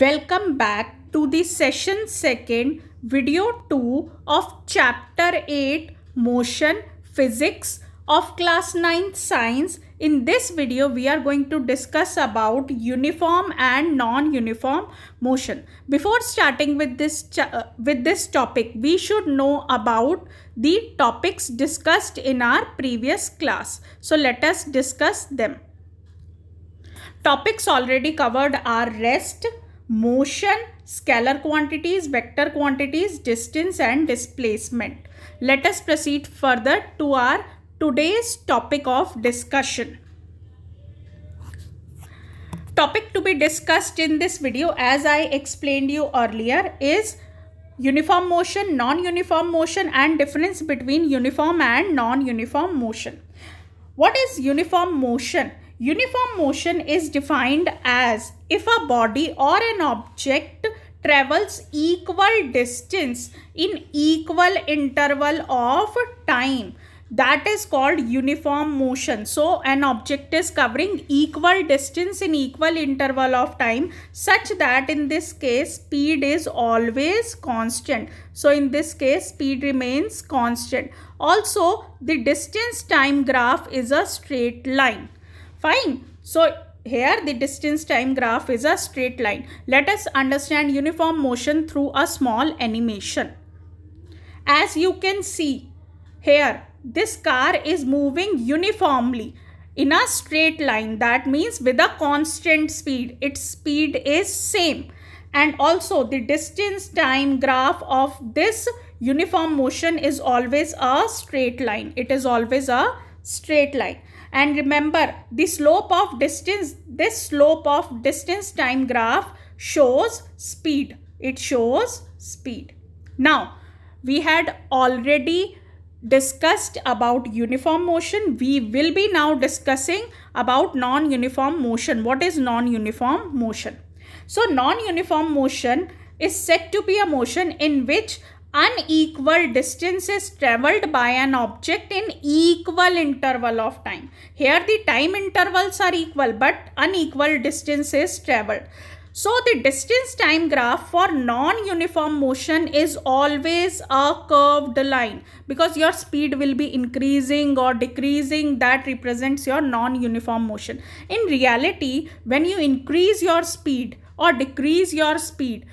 Welcome back to the session 2nd video 2 of chapter 8 motion physics of class 9 science. In this video we are going to discuss about uniform and non-uniform motion. Before starting with this uh, with this topic we should know about the topics discussed in our previous class. So let us discuss them. Topics already covered are rest, motion, scalar quantities, vector quantities, distance and displacement. Let us proceed further to our today's topic of discussion. Topic to be discussed in this video as I explained you earlier is uniform motion, non-uniform motion and difference between uniform and non-uniform motion. What is uniform motion? Uniform motion is defined as if a body or an object travels equal distance in equal interval of time that is called uniform motion so an object is covering equal distance in equal interval of time such that in this case speed is always constant so in this case speed remains constant also the distance time graph is a straight line Fine. So here the distance time graph is a straight line. Let us understand uniform motion through a small animation. As you can see here, this car is moving uniformly in a straight line. That means with a constant speed. Its speed is same. And also the distance time graph of this uniform motion is always a straight line. It is always a straight line and remember the slope of distance this slope of distance time graph shows speed it shows speed now we had already discussed about uniform motion we will be now discussing about non-uniform motion what is non-uniform motion so non-uniform motion is said to be a motion in which unequal distances traveled by an object in equal interval of time. Here the time intervals are equal but unequal distances traveled. So the distance time graph for non-uniform motion is always a curved line because your speed will be increasing or decreasing that represents your non-uniform motion. In reality, when you increase your speed or decrease your speed,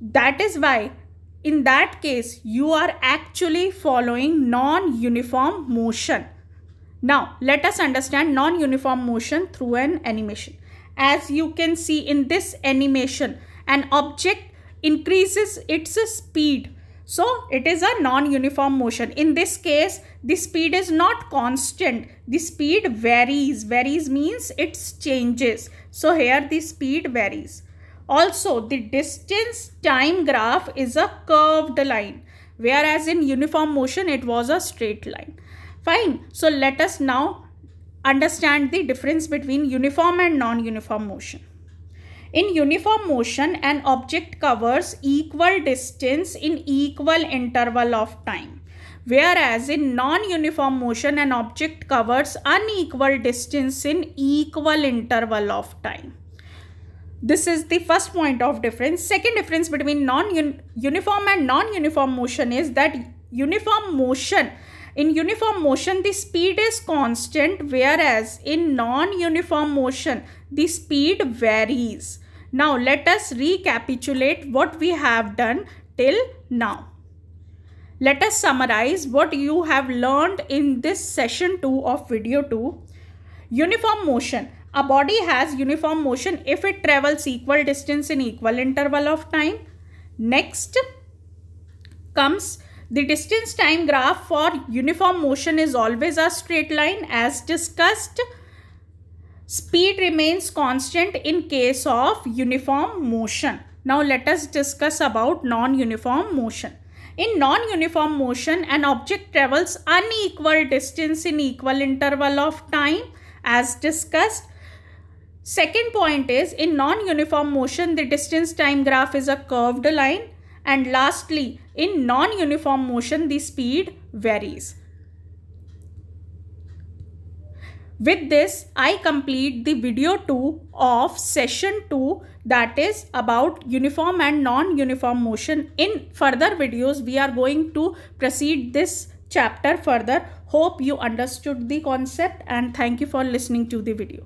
that is why in that case you are actually following non-uniform motion. Now let us understand non-uniform motion through an animation. As you can see in this animation an object increases its speed. So it is a non-uniform motion. In this case the speed is not constant. The speed varies. Varies means it changes. So here the speed varies. Also, the distance time graph is a curved line, whereas in uniform motion, it was a straight line. Fine. So, let us now understand the difference between uniform and non-uniform motion. In uniform motion, an object covers equal distance in equal interval of time. Whereas in non-uniform motion, an object covers unequal distance in equal interval of time this is the first point of difference. Second difference between non-uniform and non-uniform motion is that uniform motion, in uniform motion the speed is constant whereas in non-uniform motion the speed varies. Now let us recapitulate what we have done till now. Let us summarize what you have learned in this session 2 of video 2. Uniform motion. A body has uniform motion if it travels equal distance in equal interval of time. Next comes the distance time graph for uniform motion is always a straight line as discussed. Speed remains constant in case of uniform motion. Now let us discuss about non-uniform motion. In non-uniform motion, an object travels unequal distance in equal interval of time as discussed Second point is in non-uniform motion the distance time graph is a curved line and lastly in non-uniform motion the speed varies. With this, I complete the video 2 of session 2 that is about uniform and non-uniform motion. In further videos, we are going to proceed this chapter further. Hope you understood the concept and thank you for listening to the video.